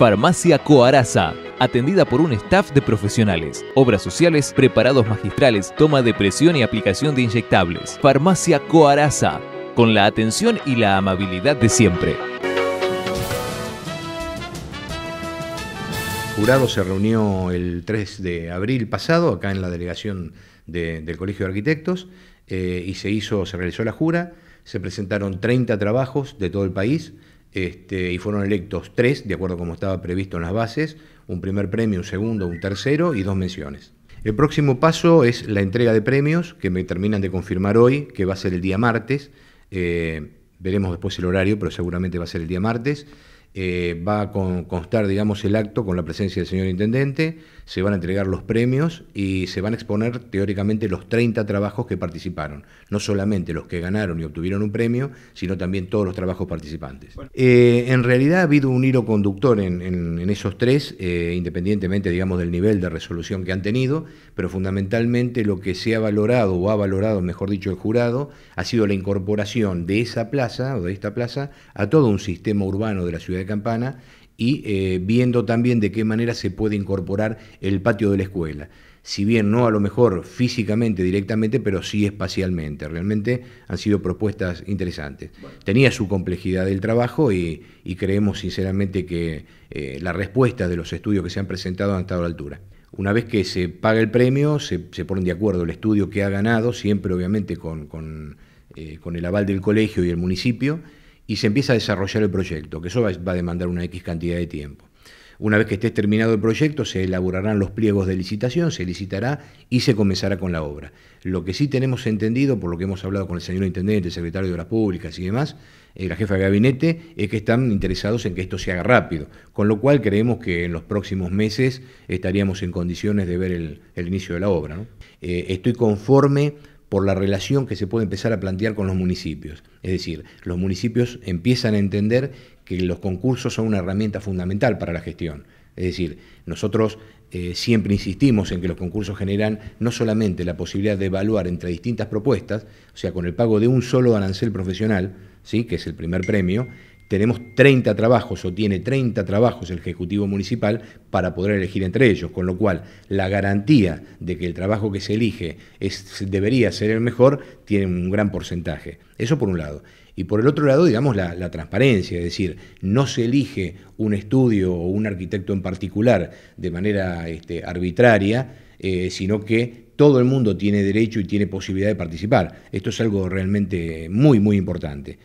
Farmacia Coaraza. Atendida por un staff de profesionales, obras sociales, preparados magistrales, toma de presión y aplicación de inyectables. Farmacia Coaraza, con la atención y la amabilidad de siempre. jurado se reunió el 3 de abril pasado acá en la delegación del Colegio de Arquitectos eh, y se hizo, se realizó la jura. Se presentaron 30 trabajos de todo el país este, y fueron electos tres, de acuerdo como estaba previsto en las bases, un primer premio, un segundo, un tercero y dos menciones. El próximo paso es la entrega de premios, que me terminan de confirmar hoy, que va a ser el día martes. Eh, veremos después el horario, pero seguramente va a ser el día martes. Eh, va a constar, digamos, el acto con la presencia del señor intendente, se van a entregar los premios y se van a exponer teóricamente los 30 trabajos que participaron, no solamente los que ganaron y obtuvieron un premio, sino también todos los trabajos participantes. Eh, en realidad ha habido un hilo conductor en, esos tres, eh, independientemente, digamos, del nivel de resolución que han tenido, pero fundamentalmente lo que se ha valorado o ha valorado, mejor dicho, el jurado, ha sido la incorporación de esa plaza o de esta plaza a todo un sistema urbano de la ciudad de Campana y eh, viendo también de qué manera se puede incorporar el patio de la escuela. Si bien no a lo mejor físicamente directamente, pero sí espacialmente. Realmente han sido propuestas interesantes. Tenía su complejidad del trabajo y, creemos sinceramente que eh, la respuesta de los estudios que se han presentado han estado a la altura. Una vez que se paga el premio, se, se ponen de acuerdo el estudio que ha ganado, siempre obviamente con, con eh, el aval del colegio y el municipio y se empieza a desarrollar el proyecto, que eso va a demandar una X cantidad de tiempo. Una vez que esté terminado el proyecto, se elaborarán los pliegos de licitación, se licitará y se comenzará con la obra. Lo que sí tenemos entendido, por lo que hemos hablado con el señor intendente, el secretario de Obras Públicas y demás, eh, la jefa de gabinete, es que están interesados en que esto se haga rápido. Con lo cual creemos que en los próximos meses estaríamos en condiciones de ver el, inicio de la obra. Eh, estoy conforme por la relación que se puede empezar a plantear con los municipios. Es decir, los municipios empiezan a entender que los concursos son una herramienta fundamental para la gestión. Es decir, nosotros eh, siempre insistimos en que los concursos generan no solamente la posibilidad de evaluar entre distintas propuestas, o sea, con el pago de un solo arancel profesional, ¿sí? que es el primer premio, tenemos 30 trabajos o tiene 30 trabajos el Ejecutivo Municipal para poder elegir entre ellos, con lo cual la garantía de que el trabajo que se elige es, debería ser el mejor tiene un gran porcentaje. Eso por un lado. Y por el otro lado, digamos, la, transparencia, es decir, no se elige un estudio o un arquitecto en particular de manera este, arbitraria, eh, sino que todo el mundo tiene derecho y tiene posibilidad de participar. Esto es algo realmente muy, muy importante.